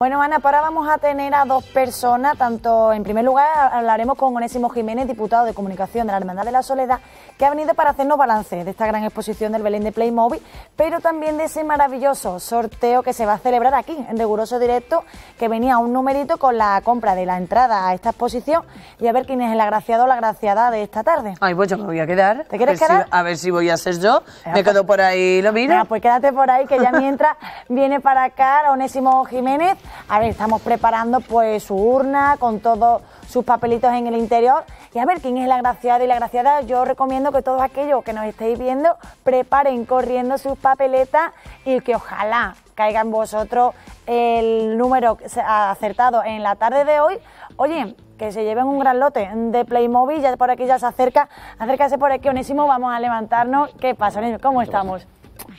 Bueno, Ana, ahora vamos a tener a dos personas, tanto en primer lugar hablaremos con Onésimo Jiménez, diputado de Comunicación de la Hermandad de la Soledad, que ha venido para hacernos balance de esta gran exposición del Belén de Playmobil, pero también de ese maravilloso sorteo que se va a celebrar aquí, en riguroso directo, que venía un numerito con la compra de la entrada a esta exposición y a ver quién es el agraciado o la agraciada de esta tarde. Ay, pues yo me voy a quedar. ¿Te quieres quedar? a ver si voy a ser yo, me quedo pues- por ahí, lo miro. pues quédate por ahí, que ya mientras viene para acá Onésimo Jiménez, a ver, estamos preparando pues su urna con todos sus papelitos en el interior. Y a ver quién es la graciada y la graciada Yo recomiendo que todos aquellos que nos estéis viendo preparen corriendo sus papeletas y que ojalá caiga en vosotros el número acertado en la tarde de hoy. Oye, que se lleven un gran lote de Playmobil, ya por aquí ya se acerca, acércase por aquí, Onésimo, vamos a levantarnos. ¿Qué pasa, Onésimo? ¿Cómo estamos?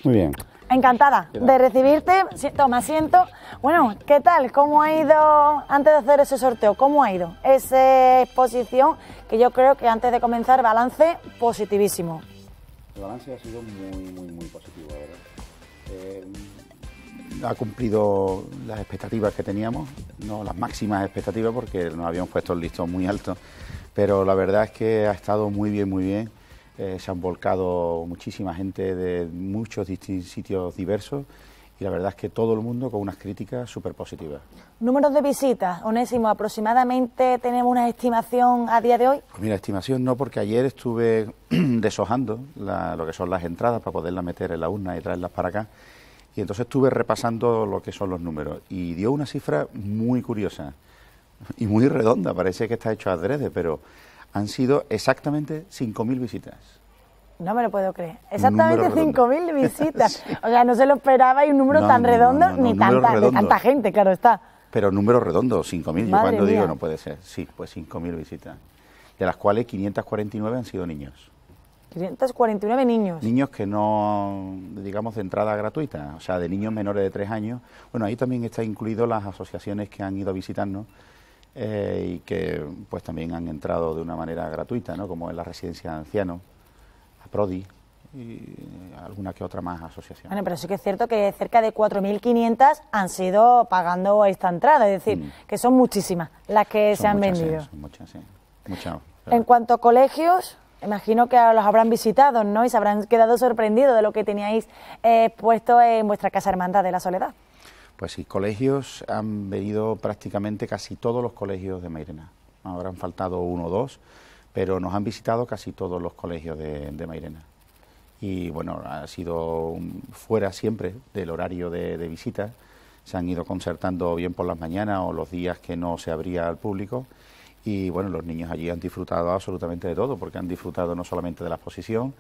Muy bien encantada de recibirte. Toma asiento. Bueno, ¿qué tal? ¿Cómo ha ido, antes de hacer ese sorteo, cómo ha ido esa exposición que yo creo que antes de comenzar, balance positivísimo? El balance ha sido muy, muy, muy positivo, la verdad. Eh, ha cumplido las expectativas que teníamos, no las máximas expectativas porque nos habíamos puesto el listón muy alto, pero la verdad es que ha estado muy bien, muy bien. Eh, se han volcado muchísima gente de muchos sitios diversos y la verdad es que todo el mundo con unas críticas súper positivas. Números de visitas, Onésimo, aproximadamente tenemos una estimación a día de hoy. Pues mira, estimación no, porque ayer estuve deshojando lo que son las entradas para poderlas meter en la urna y traerlas para acá. Y entonces estuve repasando lo que son los números y dio una cifra muy curiosa y muy redonda, parece que está hecho a adrede, pero han sido exactamente 5.000 visitas. No me lo puedo creer. Exactamente 5.000 visitas. O sea, no se lo esperaba y un número tan redondo ni tanta, tanta gente, claro está. Pero número redondo, 5.000. Yo cuando digo no puede ser. Sí, pues 5.000 visitas. De las cuales 549 han sido niños. 549 niños. Niños que no, digamos, de entrada gratuita, o sea, de niños menores de 3 años. Bueno, ahí también está incluido las asociaciones que han ido a visitarnos, eh, y que pues también han entrado de una manera gratuita, ¿no? como en la residencia de ancianos, a Prodi y alguna que otra más asociación. Bueno, pero sí que es cierto que cerca de 4.500 han sido pagando esta entrada, es decir, mm. que son muchísimas las que se han vendido. sí. En cuanto a colegios, imagino que los habrán visitado, ¿no? Y se habrán quedado sorprendidos de lo que teníais eh, puesto en vuestra casa hermandad de la Soledad. Pues sí, colegios han venido prácticamente casi todos los colegios de Mairena. Ahora han faltado uno o dos, pero nos han visitado casi todos los colegios de, Mairena. Y bueno, ha sido fuera siempre del horario de, de visita. Se han ido concertando bien por las mañanas o los días que no se abría al público. Y bueno, los niños allí han disfrutado absolutamente de todo, porque han disfrutado no solamente de la exposición,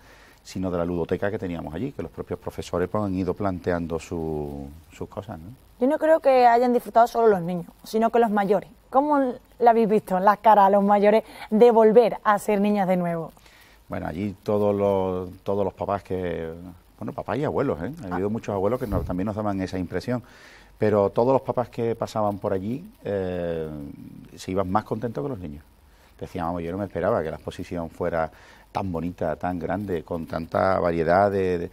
sino de la ludoteca que teníamos allí, que los propios profesores pues, han ido planteando sus cosas. ¿no? Yo no creo que hayan disfrutado solo los niños, sino que los mayores. ¿Cómo la habéis visto en las caras a los mayores de volver a ser niñas de nuevo? Bueno, allí todos los, todos los papás que... Bueno, papás y abuelos, ¿eh? Ha ah. habido muchos abuelos que también nos daban esa impresión pero todos los papás que pasaban por allí eh, se iban más contentos que los niños decíamos, yo no me esperaba que la exposición fuera tan bonita, tan grande, con tanta variedad de,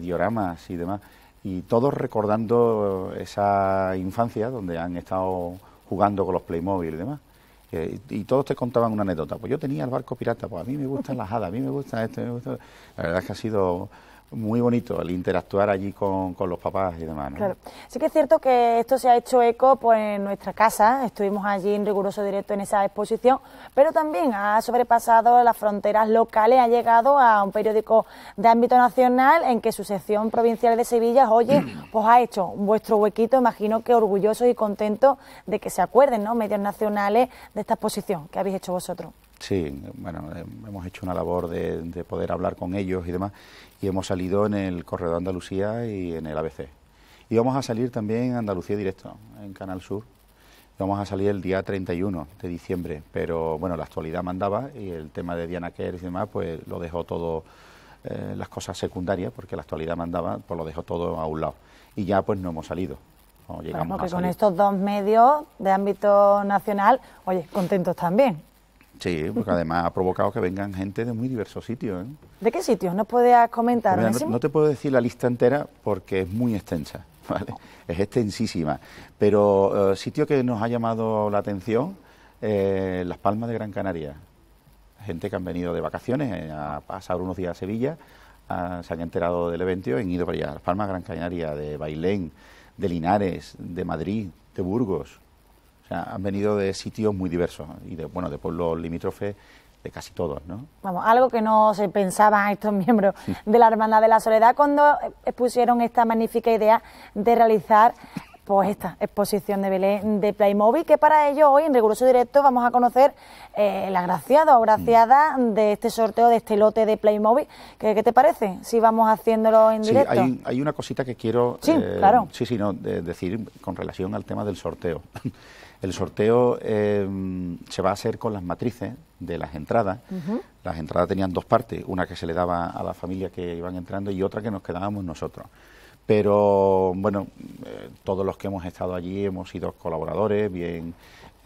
dioramas y demás. Y todos recordando esa infancia donde han estado jugando con los Playmobil y demás. Eh, y todos te contaban una anécdota. Pues yo tenía el barco pirata, pues a mí me gustan las hadas, a mí me gusta esto, me gusta... La verdad es que ha sido muy bonito el interactuar allí con, los papás y demás. Claro. Sí que es cierto que esto se ha hecho eco pues, en nuestra casa, estuvimos allí en riguroso directo en esa exposición, pero también ha sobrepasado las fronteras locales, ha llegado a un periódico de ámbito nacional en que su sección provincial de Sevilla, oye, pues ha hecho vuestro huequito, imagino que orgullosos y contentos de que se acuerden, ¿no?, medios nacionales de esta exposición que habéis hecho vosotros. Sí, bueno, eh, hemos hecho una labor de, poder hablar con ellos y demás, y hemos salido en el Corredor Andalucía y en el ABC. Y vamos a salir también en Andalucía Directo, en Canal Sur. Vamos a salir el día 31 de diciembre, pero bueno, la actualidad mandaba y el tema de Diana Kerr y demás, pues lo dejó todo, eh, las cosas secundarias, porque la actualidad mandaba, pues lo dejó todo a un lado. Y ya pues no hemos salido. llegamos a con estos dos medios de ámbito nacional, oye, contentos también. Sí, porque además ha provocado que vengan gente de muy diversos sitios. ¿eh? ¿De qué sitios ¿No puedes comentar? no, te puedo decir la lista entera porque es muy extensa, ¿vale? Es extensísima. Pero eh, sitio que nos ha llamado la atención, eh, Las Palmas de Gran Canaria. Gente que han venido de vacaciones a pasar unos días a Sevilla, ah, se han enterado del evento y han ido para allá. Las Palmas de Gran Canaria, de Bailén, de Linares, de Madrid, de Burgos, han venido de sitios muy diversos y de, bueno, de pueblos limítrofes de casi todos, ¿no? Vamos, algo que no se pensaban estos miembros de la Hermandad de la Soledad cuando expusieron esta magnífica idea de realizar pues esta exposición de Belén de Playmobil, que para ello hoy en Recurso directo vamos a conocer eh, la graciada o graciada de este sorteo, de este lote de Playmobil. ¿Qué, qué te parece si vamos haciéndolo en directo? Hay, hay una cosita que quiero sí, eh, claro. sí, sí, no, decir con relación al tema del sorteo. El sorteo em, se va a hacer con las matrices de las entradas. Las entradas tenían dos partes, una que se le daba a la familia que iban entrando y otra que nos quedábamos nosotros. Pero bueno, eh, todos los que hemos estado allí hemos sido colaboradores, bien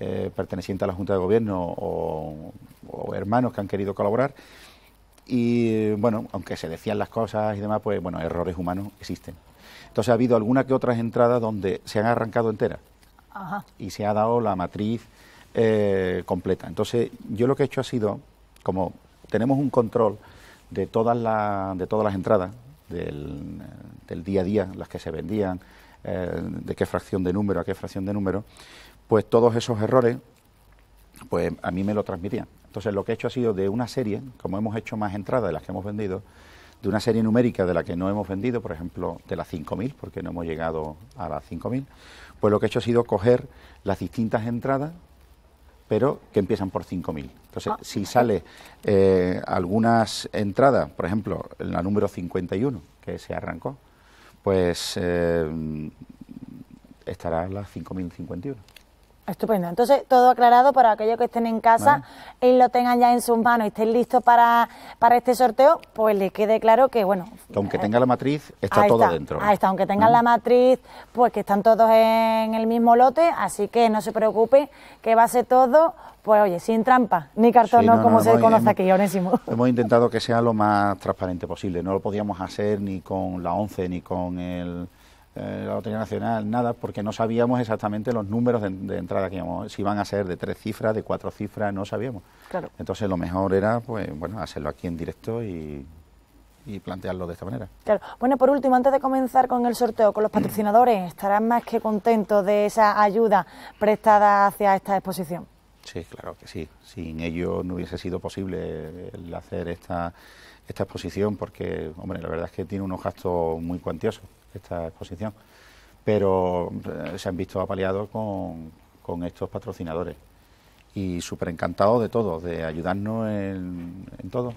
eh, pertenecientes a la Junta de Gobierno o, o hermanos que han querido colaborar. Y bueno, aunque se decían las cosas y demás, pues bueno, errores humanos existen. Entonces ha habido alguna que otras entradas donde se han arrancado enteras y se ha dado la matriz eh, completa. Entonces, yo lo que he hecho ha sido, como tenemos un control de todas, de todas las entradas del, día a día, las que se vendían, eh, de qué fracción de número a qué fracción de número, pues todos esos errores, pues a mí me lo transmitían. Entonces, lo que he hecho ha sido de una serie, como hemos hecho más entradas de las que hemos vendido, de una serie numérica de la que no hemos vendido, por ejemplo, de las 5.000, porque no hemos llegado a las 5.000, pues lo que he hecho ha sido coger las distintas entradas, pero que empiezan por 5.000. Entonces, ah, si sale eh, algunas entradas, por ejemplo, la número 51, que se arrancó, pues eh, estará las 5.051. Estupendo. Entonces, todo aclarado para aquellos que estén en casa y lo tengan ya en sus manos y estén listos para, para este sorteo, pues les quede claro que, bueno... aunque eh, tenga la matriz, está todo dentro. Ahí está, aunque tengan la mm. matriz, pues que están todos en el mismo lote, así que no se preocupe, que va a ser todo, pues oye, sin trampa, ni cartón, no, como se conoce aquí, Hemos intentado que sea lo más transparente posible, no lo podíamos hacer ni con la 11 ni con el... Eh, la Lotería Nacional, nada, porque no sabíamos exactamente los números de, entrada que íbamos, si iban a ser de tres cifras, de cuatro cifras, no sabíamos. Claro. Entonces lo mejor era, pues, bueno, hacerlo aquí en directo y, y plantearlo de esta manera. Claro. Bueno, por último, antes de comenzar con el sorteo, con los patrocinadores, ¿estarán más que contentos de esa ayuda prestada hacia esta exposición? Sí, claro que sí. Sin ello no hubiese sido posible hacer esta, esta exposición porque, hombre, la verdad es que tiene unos gastos muy cuantiosos esta exposición, pero eh, se han visto apaleados con, con estos patrocinadores y súper encantados de todos, de ayudarnos en, en todo,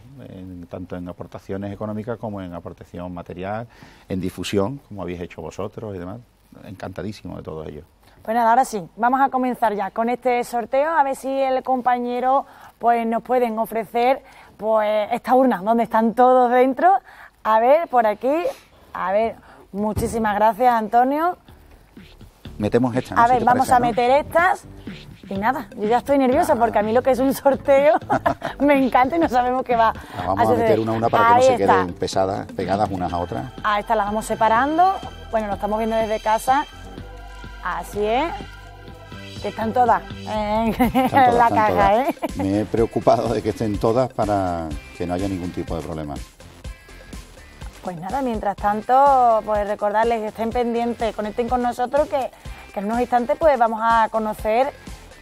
tanto en aportaciones económicas como en aportación material, en difusión, como habéis hecho vosotros y demás. Encantadísimo de todos ellos. Pues nada, ahora sí, vamos a comenzar ya con este sorteo, a ver si el compañero pues nos pueden ofrecer pues esta urna donde están todos dentro. A ver, por aquí, a ver, Muchísimas gracias, Antonio. Metemos estas. A ver, vamos a meter estas. Y nada, yo ya estoy nerviosa porque a mí lo que es un sorteo me encanta y no sabemos qué va. Ah, vamos a, meter una a una para que no se queden pesadas, pegadas unas a otras. A ah, estas las vamos separando. Bueno, lo estamos viendo desde casa. Así es. Que están todas ¿eh? en la caja, ¿eh? Me he preocupado de que estén todas para que no haya ningún tipo de problema. Pues nada, mientras tanto, pues recordarles que estén pendientes, conecten con nosotros que, en unos instantes pues vamos a conocer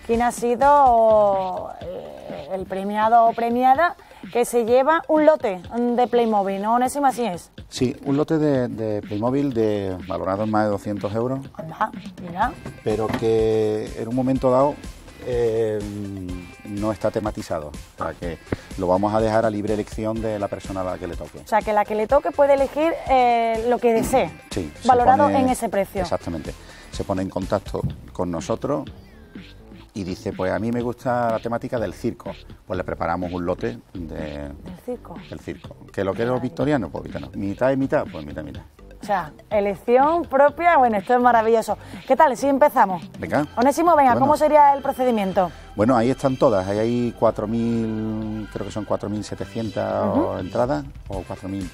quién ha sido eh, el premiado o premiada que se lleva un lote de Playmobil, ¿no, Onésimo? Así es. Sí, un lote de, de Playmobil de valorado en más de 200 euros. mira. Pero que en un momento dado Em, no está tematizado. O que lo vamos a dejar a libre elección de la persona a la que le toque. O sea que la que le toque puede elegir eh, lo que desee. Valorado en ese precio. Exactamente. Se pone en contacto con nosotros y dice, pues a mí me gusta la temática del circo. Pues le preparamos un lote de... ¿Del circo? ¿Que lo que es victoriano? Pues ¿Mitad y mitad? Pues mitad y mitad. O sea, elección propia, bueno, esto es maravilloso. ¿Qué tal si empezamos? Venga. Onésimo, venga, ¿cómo sería el procedimiento? Bueno, ahí están todas, ahí hay 4.000, creo que son 4.700 mil entradas, o 4.000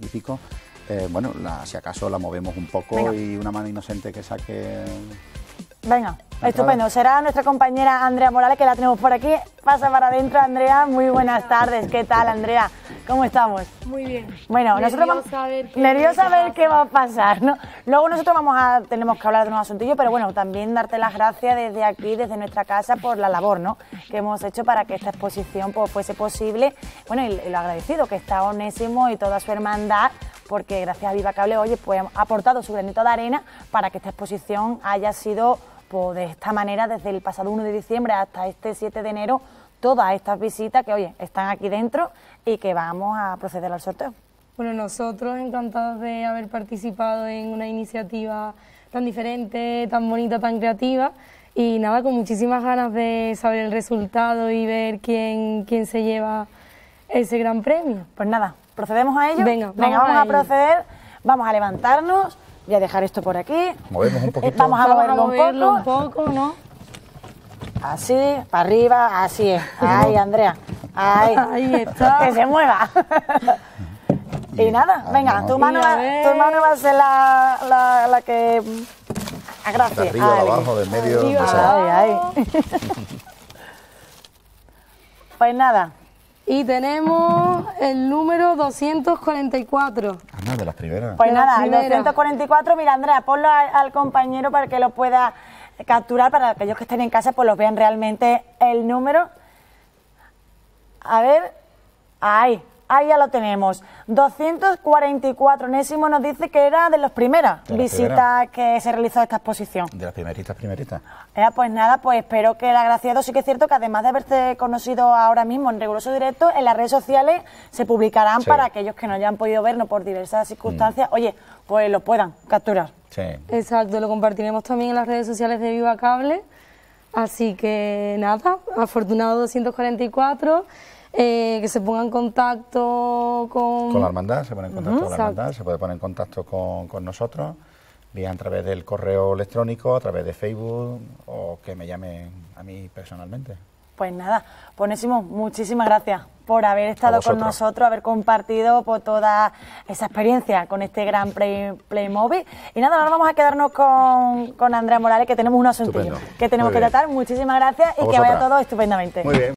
y pico. Eh, bueno, si acaso la movemos un poco y una mano inocente que saque Venga. Estupendo. Será nuestra compañera Andrea Morales, que la tenemos por aquí. Pasa para adentro, Andrea. Muy buenas tardes. ¿Qué tal, Andrea? ¿Cómo estamos? Muy bien. Bueno, nosotros vamos... A ver qué, ver qué va a pasar, ¿no? Luego nosotros vamos a... tenemos que hablar de un asuntillo, pero bueno, también darte las gracias desde aquí, desde nuestra casa, por la labor, ¿no? Que hemos hecho para que esta exposición pues, fuese posible. Bueno, y, y lo agradecido que está Onésimo y toda su hermandad porque gracias a Viva Cable, oye, pues ha aportado su granito de arena para que esta exposición haya sido pues, de esta manera desde el pasado 1 de diciembre hasta este 7 de enero todas estas visitas que, oye, están aquí dentro y que vamos a proceder al sorteo. Bueno, nosotros encantados de haber participado en una iniciativa tan diferente, tan bonita, tan creativa y nada, con muchísimas ganas de saber el resultado y ver quién, quién se lleva ese gran premio. Pues nada, ¿Procedemos a ello? Venga, vamos, a, proceder. Vamos a levantarnos. Voy a dejar esto por aquí. Movemos un poquito. Eh, vamos a moverlo, un, poco. ¿no? Así, para arriba, así es. ahí Andrea. Ay, Ahí está. Que se mueva. Y, nada, venga, tu, mano va, tu mano va a ser la, la, que... Mm, a arriba, abajo, del medio, Pues nada, y tenemos el número 244. no, de las primeras. Pues nada, el 244, mira Andrea, ponlo al compañero para que lo pueda capturar, para aquellos que estén en casa pues los vean realmente el número. A ver, ahí, Ahí ya lo tenemos. 244 enésimo nos dice que era de las primeras visitas que se realizó esta exposición. De las primeritas, primeritas. Eh, pues nada, pues espero que el agraciado sí que es cierto que además de haberte conocido ahora mismo en riguroso directo, en las redes sociales se publicarán para aquellos que no hayan podido vernos por diversas circunstancias. Mm. Oye, pues lo puedan capturar. Sí. Exacto, lo compartiremos también en las redes sociales de Viva Cable. Así que nada, afortunado 244. Eh, que se ponga en contacto con... Con la hermandad, se pone en contacto con la hermandad, se puede poner en contacto con, con nosotros, bien a través del correo electrónico, a través de Facebook o que me llamen a mí personalmente. Pues nada, Ponésimo, pues muchísimas gracias por haber estado con nosotros, haber compartido por pues, toda esa experiencia con este gran play, Playmobil. Y nada, ahora vamos a quedarnos con, con Andrea Morales, que tenemos un asunto que tenemos que tratar. Muchísimas gracias y que vaya todo estupendamente. Muy bien.